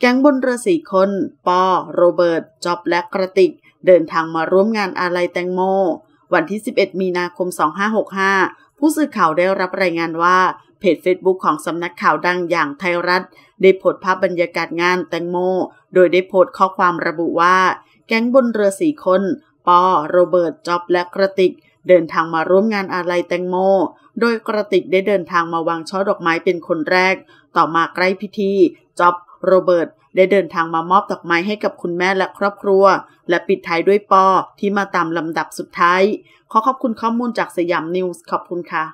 แก๊งบนเรือสี่คน ปอ โรเบิร์ตจอบ และกระติก เดินทางมาร่วมงานอาลัยแตงโม วันที่ 11 มีนาคม 2565 ผู้สื่อข่าวได้รับรายงานว่า เพจเฟซบุ๊กของสำนักข่าวดังอย่างไทยรัฐได้โพสต์ภาพบรรยากาศงานแตงโม โดยได้โพสต์ข้อความระบุว่า แก๊งบนเรือสี่คน ปอ โรเบิร์ตจอบ และ กระติกเดินทางมาร่วมงานอาลัยแตงโม โดยกระติกได้เดินทางมาวางช่อดอกไม้เป็นคนแรก ต่อมาใกล้พิธีจ็อบโรเบิร์ตได้เดินทางมามอบดอกไม้ให้กับคุณแม่และครอบครัว และปิดท้ายด้วยปอที่มาตามลำดับสุดท้าย ขอขอบคุณข้อมูลจากสยามนิวส์ ขอบคุณค่ะ